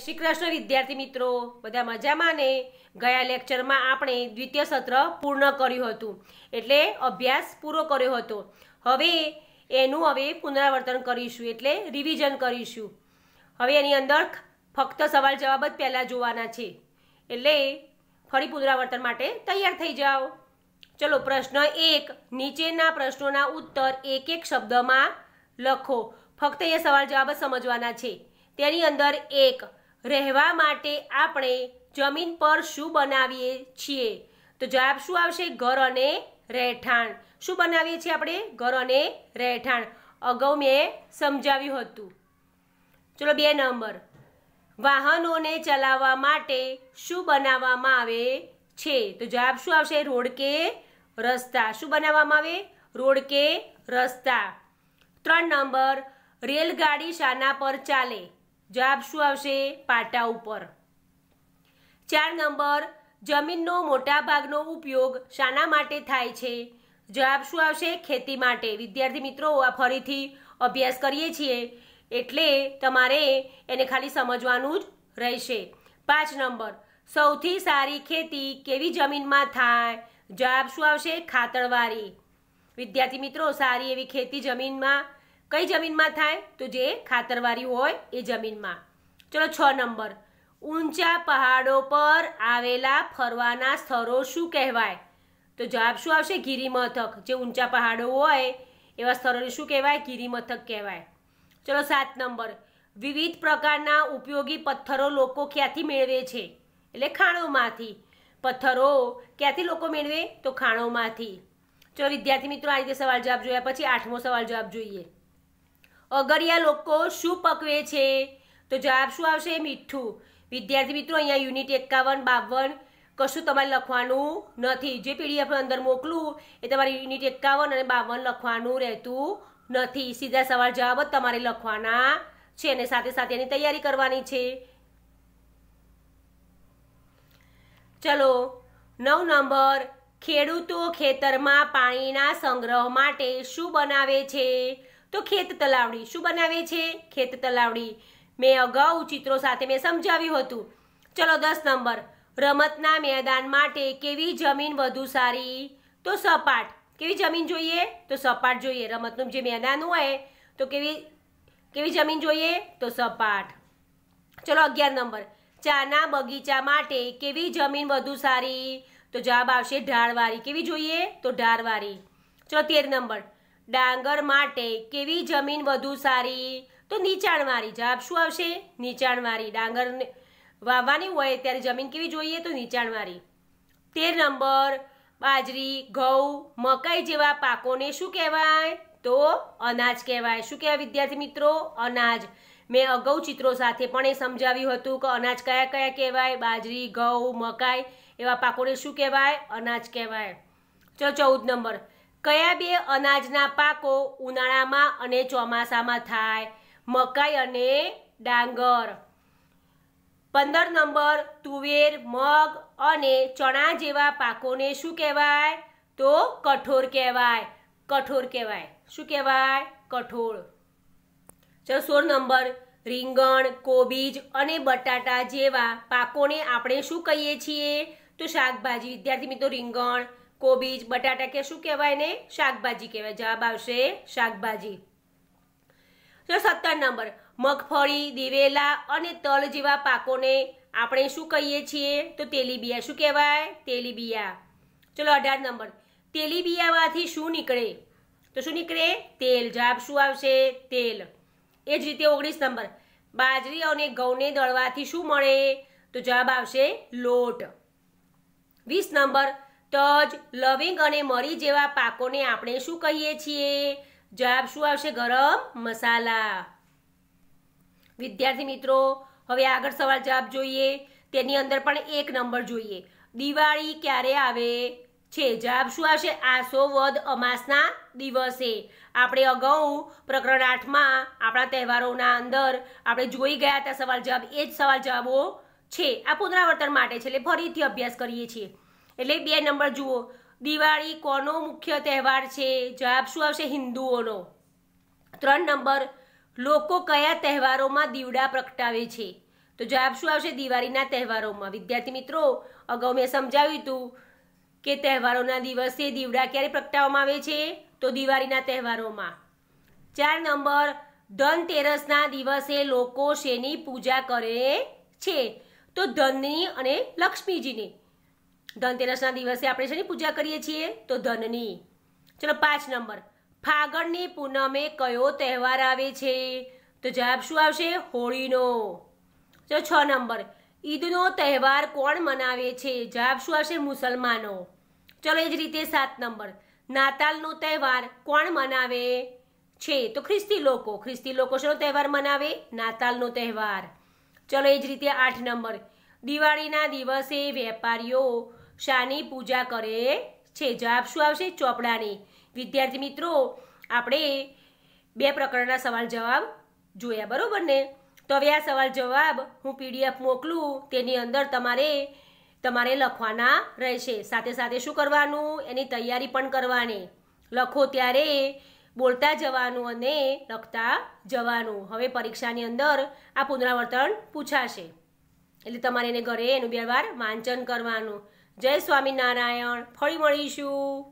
શ્રી કૃષ્ણ વિદ્યાર્થી મિત્રો બધા મજામાં ને ગયા લેક્ચરમાં આપણે દ્વિતીય સત્ર પૂર્ણ કર્યું હતું એટલે અભ્યાસ પૂરો કર્યો હતો હવે એનું હવે પુનરાવર્તન કરીશું એટલે રિવિઝન કરીશું હવે એની અંદર ફક્ત સવાલ જવાબ જ પહેલાં જોવાના છે એટલે ફરી પુનરાવર્તન માટે તૈયાર થઈ જાઓ ચલો પ્રશ્ન એક નીચેના પ્રશ્નોના ઉત્તર એક એક શબ્દમાં લખો ફક્ત એ સવાલ જવાબ જ સમજવાના છે તેની અંદર એક રહેવા માટે આપણે જમીન પર શું બનાવીએ છીએ તો જવાબ શું આવશે ઘર અને રહેઠાણ શું બનાવીએ છીએ આપણે ઘર અને રહેઠાણ અગાઉ મેં સમજાવ્યું હતું ચલો બે નંબર વાહનોને ચલાવવા માટે શું બનાવવામાં આવે છે તો જવાબ શું આવશે રોડ કે રસ્તા શું બનાવવામાં આવે રોડ કે રસ્તા ત્રણ નંબર રેલગાડી શાના પર ચાલે જવાબ શું આવશે પાટા ઉપર ચાર નંબર જમીનનો મોટા ભાગનો ઉપયોગ શાના માટે થાય છે જવાબ શું આવશે ખેતી માટે વિદ્યાર્થી મિત્રો આ ફરીથી અભ્યાસ કરીએ છીએ એટલે તમારે એને ખાલી સમજવાનું જ રહેશે પાંચ નંબર સૌથી સારી ખેતી કેવી જમીનમાં થાય જવાબ શું આવશે ખાતરવાળી વિદ્યાર્થી મિત્રો સારી એવી ખેતી જમીનમાં કઈ જમીનમાં થાય તો જે ખાતરવાળી હોય એ જમીનમાં ચલો છ નંબર ઊંચા પહાડો પર આવેલા ફરવાના સ્થળો શું કહેવાય તો જવાબ શું આવશે ગિરિમથક જે ઊંચા પહાડો હોય એવા સ્થળોને શું કહેવાય ગિરિમથક કહેવાય ચલો સાત નંબર વિવિધ પ્રકારના ઉપયોગી પથ્થરો લોકો ક્યાંથી મેળવે છે એટલે ખાણોમાંથી પથ્થરો ક્યાંથી લોકો મેળવે તો ખાણોમાંથી ચલો વિદ્યાર્થી મિત્રો આ રીતે સવાલ જવાબ જોયા પછી આઠમો સવાલ જવાબ જોઈએ અગરિયા લોકો શું પકવે છે તો જવાબ શું આવશે મીઠું વિદ્યાર્થી મિત્રો અહીંયા યુનિટ એકાવન બાવન કશું તમારે લખવાનું નથી જે પીડીએફ અંદર મોકલું એ તમારે યુનિટ એકાવન અને બાવન લખવાનું રહેતું નથી સીધા સવાલ જવાબ જ તમારે લખવાના છે અને સાથે સાથે એની તૈયારી કરવાની છે ચલો નવ નંબર ખેડૂતો ખેતરમાં પાણીના સંગ્રહ માટે શું બનાવે છે તો ખેત તલાવડી શું બનાવે છે ખેત તલાવડી મેં અગાઉ ચિત્રો સાથે મેં સમજાવ્યું હતું ચલો દસ નંબર રમતના મેદાન માટે કેવી જમીન વધુ સારી તો સપાટ કેવી જમીન જોઈએ તો સપાટ જોઈએ રમતનું જે મેદાન હોય તો કેવી કેવી જમીન જોઈએ તો સપાટ ચલો અગિયાર નંબર ચાના બગીચા માટે કેવી જમીન વધુ સારી તો જવાબ આવશે ઢાળવાળી કેવી જોઈએ તો ઢાળવાળી ચલો તેર નંબર ડાંગર માટે કેવી જમીન વધુ સારી તો નીચાણવાળી જવાબ શું આવશે નીચાણવાળી ડાંગરને વાવવાની હોય ત્યારે જમીન કેવી જોઈએ તો નીચાણવાળી તેર નંબર બાજરી ઘઉં મકાઈ જેવા પાકોને શું કહેવાય તો અનાજ કહેવાય શું કહેવાય વિદ્યાર્થી મિત્રો અનાજ મેં અગાઉ ચિત્રો સાથે પણ એ સમજાવ્યું હતું કે અનાજ કયા કયા કહેવાય બાજરી ઘઉં મકાઈ એવા પાકોને શું કહેવાય અનાજ કહેવાય ચલો ચૌદ નંબર કયા બે અનાજના પાકો ઉનાળામાં અને ચોમાસામાં થાય મકાઈ અને ડાંગર પંદર નંબર તુવેર મગ અને ચણા જેવા પાકોને શું કહેવાય તો કઠોર કહેવાય કઠોર કહેવાય શું કહેવાય કઠોળ ચલો સોળ નંબર રીંગણ કોબીજ અને બટાટા જેવા પાકોને આપણે શું કહીએ છીએ તો શાકભાજી વિદ્યાર્થી મિત્રો રીંગણ કોબીજ બટાટા કે શું કહેવાય ને શાકભાજી કહેવાય જવાબ આવશે શાકભાજી તો સત્તર નંબર મગફળી દિવેલા અને તલ જેવા પાકોને આપણે શું કહીએ છીએ તો તેલીબિયા શું કહેવાય તેલીબિયા ચલો અઢાર નંબર તેલીબિયામાંથી શું નીકળે તો શું નીકળે તેલ જવાબ શું આવશે તેલ એ જ રીતે ઓગણીસ નંબર બાજરી અને ઘઉંને દળવાથી શું મળે તો જવાબ આવશે લોટ વીસ નંબર તજ લવિંગ અને મરી જેવા પાકોને આપણે શું કહીએ છીએ જવાબ શું આવશે ગરમ મસાલા વિદ્યાર્થી મિત્રો હવે આગળ સવાલ જવાબ જોઈએ તેની અંદર પણ એક નંબર જોઈએ દિવાળી ક્યારે આવે છે જવાબ શું આવશે આસો વધ અમાસના દિવસે આપણે અગાઉ પ્રકરણ આઠમાં આપણા તહેવારોના અંદર આપણે જોઈ ગયા હતા સવાલ જવાબ એ જ સવાલ જવાબો છે આ પુનરાવર્તન માટે છે એટલે ફરીથી અભ્યાસ કરીએ છીએ એટલે બે નંબર જુઓ દિવાળી કોનો મુખ્ય તહેવાર છે જવાબ શું આવશે હિન્દુઓનો ત્રણ નંબર લોકો કયા તહેવારોમાં દીવડા પ્રગટાવે છે તો જવાબ શું આવશે દિવાળીના તહેવારોમાં વિદ્યાર્થી મિત્રો અગાઉ મેં સમજાવ્યું હતું કે તહેવારોના દિવસે દીવડા ક્યારે પ્રગટાવવામાં આવે છે તો દિવાળીના તહેવારોમાં ચાર નંબર ધનતેરસના દિવસે લોકો શેની પૂજા કરે છે તો ધનની અને લક્ષ્મીજીની ધનતેરસના દિવસે આપણે શેની પૂજા કરીએ છીએ તો ધનની ચલો પાંચ નંબર ફાગણની પૂનમે કયો તહેવાર આવે છે તો જવાબ શું આવશે હોળીનો ચલો છ નંબર ઈદનો તહેવાર કોણ મનાવે છે જવાબ શું આવશે મુસલમાનો ચલો એ જ રીતે સાત નંબર નાતાલનો તહેવાર કોણ મનાવે છે તો ખ્રિસ્તી લોકો ખ્રિસ્તી લોકો શેનો તહેવાર મનાવે નાતાલનો તહેવાર ચલો એ જ રીતે આઠ નંબર દિવાળીના દિવસે વેપારીઓ શાની પૂજા કરે છે જવાબ શું આવશે ચોપડાની વિદ્યાર્થી મિત્રો આપણે બે પ્રકારના સવાલ જવાબ જોયા બરાબર ને તો હવે આ સવાલ જવાબ હું પીડીએફ મોકલું તેની અંદર તમારે તમારે લખવાના રહેશે સાથે સાથે શું કરવાનું એની તૈયારી પણ કરવાની લખો ત્યારે બોલતા જવાનું અને લખતા જવાનું હવે પરીક્ષાની અંદર આ પુનરાવર્તન પૂછાશે એટલે તમારે એને ઘરે એનું બે વાર વાંચન કરવાનું જય સ્વામિનારાયણ ફરી મળીશું